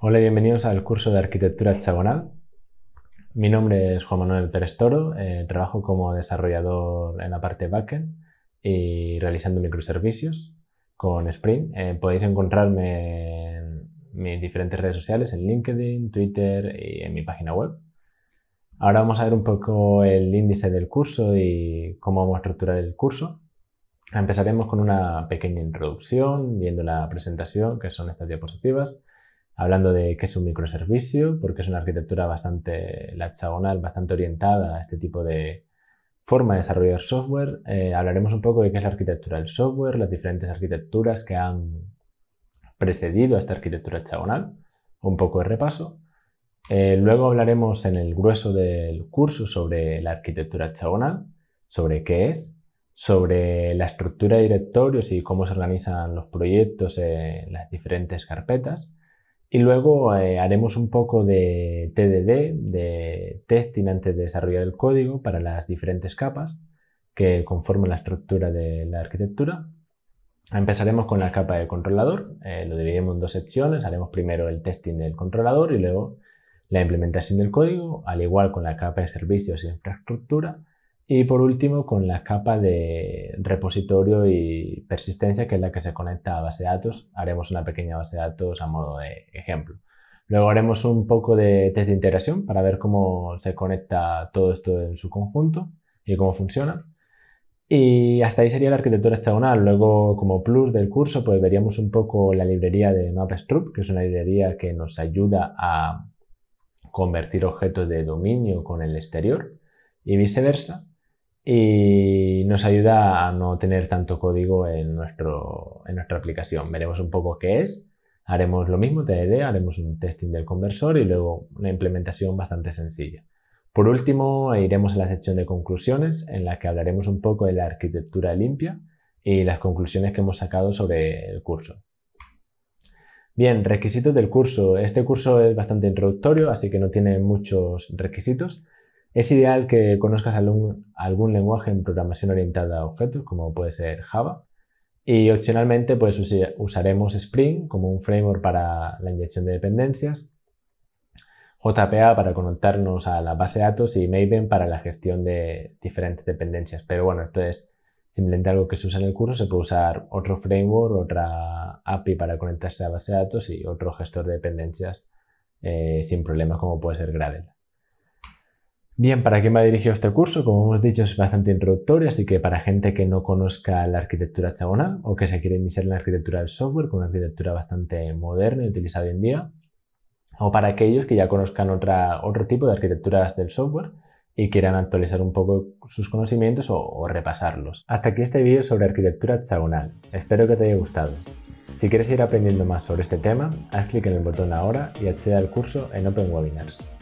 Hola y bienvenidos al curso de Arquitectura Hexagonal. Mi nombre es Juan Manuel Pérez Toro, eh, trabajo como desarrollador en la parte backend y realizando microservicios con Spring. Eh, podéis encontrarme en mis diferentes redes sociales, en LinkedIn, Twitter y en mi página web. Ahora vamos a ver un poco el índice del curso y cómo vamos a estructurar el curso. Empezaremos con una pequeña introducción, viendo la presentación, que son estas diapositivas hablando de qué es un microservicio, porque es una arquitectura bastante, hexagonal, bastante orientada a este tipo de forma de desarrollar software. Eh, hablaremos un poco de qué es la arquitectura del software, las diferentes arquitecturas que han precedido a esta arquitectura hexagonal, un poco de repaso. Eh, luego hablaremos en el grueso del curso sobre la arquitectura hexagonal, sobre qué es, sobre la estructura de directorios y cómo se organizan los proyectos en las diferentes carpetas, y luego eh, haremos un poco de TDD, de testing antes de desarrollar el código para las diferentes capas que conforman la estructura de la arquitectura. Empezaremos con la capa de controlador, eh, lo dividimos en dos secciones, haremos primero el testing del controlador y luego la implementación del código, al igual con la capa de servicios y e infraestructura, y por último, con la capa de repositorio y persistencia, que es la que se conecta a base de datos, haremos una pequeña base de datos a modo de ejemplo. Luego haremos un poco de test de integración para ver cómo se conecta todo esto en su conjunto y cómo funciona. Y hasta ahí sería la arquitectura hexagonal. Luego, como plus del curso, pues veríamos un poco la librería de MapStrup, que es una librería que nos ayuda a convertir objetos de dominio con el exterior y viceversa y nos ayuda a no tener tanto código en, nuestro, en nuestra aplicación. Veremos un poco qué es. Haremos lo mismo, TDD, haremos un testing del conversor y luego una implementación bastante sencilla. Por último, iremos a la sección de conclusiones en la que hablaremos un poco de la arquitectura limpia y las conclusiones que hemos sacado sobre el curso. Bien, requisitos del curso. Este curso es bastante introductorio, así que no tiene muchos requisitos, es ideal que conozcas algún, lenguaje en programación orientada a objetos, como puede ser Java, y opcionalmente pues, usaremos Spring como un framework para la inyección de dependencias, JPA para conectarnos a la base de datos y Maven para la gestión de diferentes dependencias. Pero bueno, esto es simplemente algo que se usa en el curso. Se puede usar otro framework, otra API para conectarse a la base de datos y otro gestor de dependencias eh, sin problemas como puede ser Gradle. Bien, ¿para quién me ha dirigido este curso? Como hemos dicho, es bastante introductorio, así que para gente que no conozca la arquitectura hexagonal o que se quiere iniciar en la arquitectura del software, con una arquitectura bastante moderna y utilizada hoy en día, o para aquellos que ya conozcan otro tipo de arquitecturas del software y quieran actualizar un poco sus conocimientos o, repasarlos. Hasta aquí este vídeo sobre arquitectura hexagonal. Espero que te haya gustado. Si quieres ir aprendiendo más sobre este tema, haz clic en el botón ahora y accede al curso en Open Webinars.